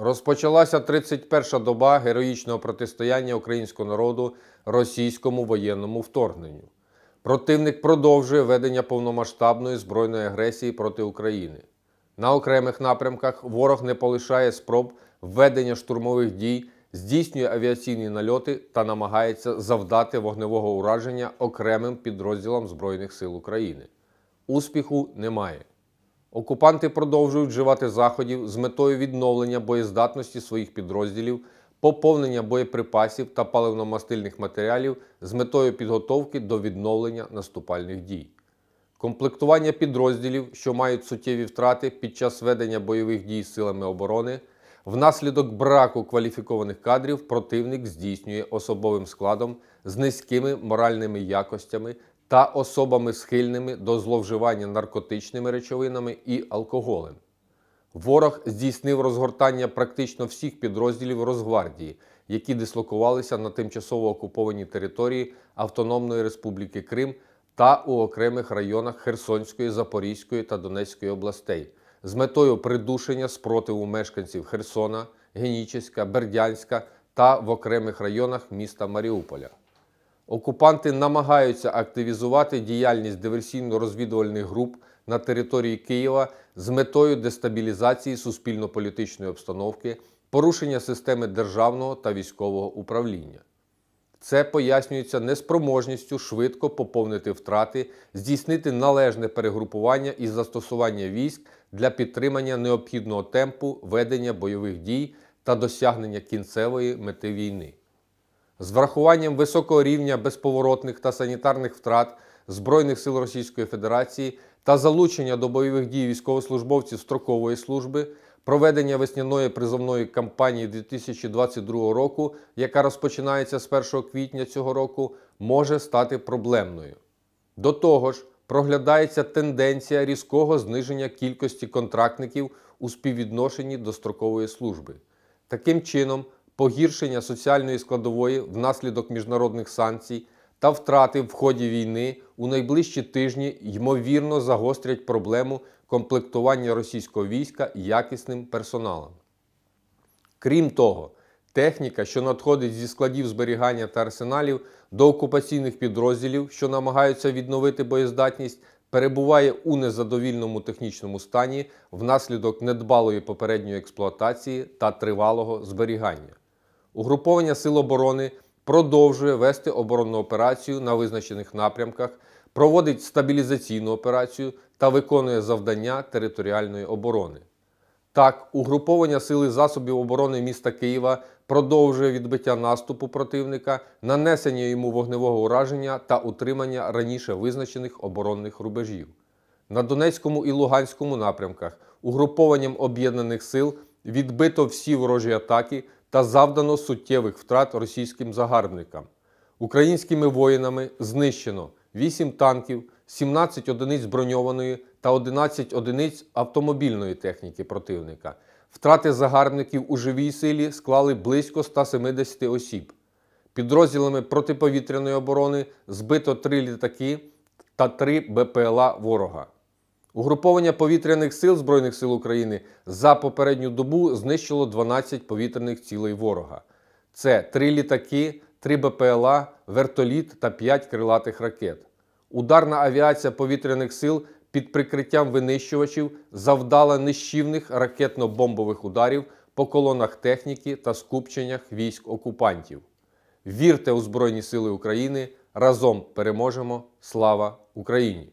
Розпочалася 31-ша доба героїчного протистояння українського народу російському воєнному вторгненню. Противник продовжує ведення повномасштабної збройної агресії проти України. На окремих напрямках ворог не полишає спроб введення штурмових дій, здійснює авіаційні нальоти та намагається завдати вогневого ураження окремим підрозділам Збройних сил України. Успіху немає. Окупанти продовжують вживати заходів з метою відновлення боєздатності своїх підрозділів, поповнення боєприпасів та паливно-мастильних матеріалів з метою підготовки до відновлення наступальних дій. Комплектування підрозділів, що мають суттєві втрати під час ведення бойових дій силами оборони, внаслідок браку кваліфікованих кадрів противник здійснює особовим складом з низькими моральними якостями та особами схильними до зловживання наркотичними речовинами і алкоголем. Ворог здійснив розгортання практично всіх підрозділів Росгвардії, які дислокувалися на тимчасово окупованій території Автономної Республіки Крим та у окремих районах Херсонської, Запорізької та Донецької областей з метою придушення спротиву мешканців Херсона, Генічеська, Бердянська та в окремих районах міста Маріуполя. Окупанти намагаються активізувати діяльність диверсійно-розвідувальних груп на території Києва з метою дестабілізації суспільно-політичної обстановки, порушення системи державного та військового управління. Це пояснюється неспроможністю швидко поповнити втрати, здійснити належне перегрупування і застосування військ для підтримання необхідного темпу ведення бойових дій та досягнення кінцевої мети війни з врахуванням високого рівня безповоротних та санітарних втрат Збройних сил Російської Федерації та залучення до бойових дій військовослужбовців строкової служби, проведення весняної призовної кампанії 2022 року, яка розпочинається з 1 квітня цього року, може стати проблемною. До того ж, проглядається тенденція різкого зниження кількості контрактників у співвідношенні до строкової служби. Таким чином, погіршення соціальної складової внаслідок міжнародних санкцій та втрати в ході війни у найближчі тижні ймовірно загострять проблему комплектування російського війська якісним персоналом. Крім того, техніка, що надходить зі складів зберігання та арсеналів до окупаційних підрозділів, що намагаються відновити боєздатність, перебуває у незадовільному технічному стані внаслідок недбалої попередньої експлуатації та тривалого зберігання. Угруповання Сил оборони продовжує вести оборонну операцію на визначених напрямках, проводить стабілізаційну операцію та виконує завдання територіальної оборони. Так, угруповання сили засобів оборони міста Києва продовжує відбиття наступу противника, нанесення йому вогневого ураження та утримання раніше визначених оборонних рубежів. На Донецькому і Луганському напрямках угрупованням об'єднаних сил відбито всі ворожі атаки та завдано суттєвих втрат російським загарбникам. Українськими воїнами знищено 8 танків, 17 одиниць броньованої та 11 одиниць автомобільної техніки противника. Втрати загарбників у живій силі склали близько 170 осіб. Підрозділами протиповітряної оборони збито три літаки та три БПЛА ворога. Угруповання повітряних сил Збройних сил України за попередню добу знищило 12 повітряних цілей ворога. Це три літаки, три БПЛА, вертоліт та 5 крилатих ракет. Ударна авіація повітряних сил під прикриттям винищувачів завдала нищівних ракетно-бомбових ударів по колонах техніки та скупченнях військ окупантів. Вірте у Збройні Сили України! Разом переможемо! Слава Україні!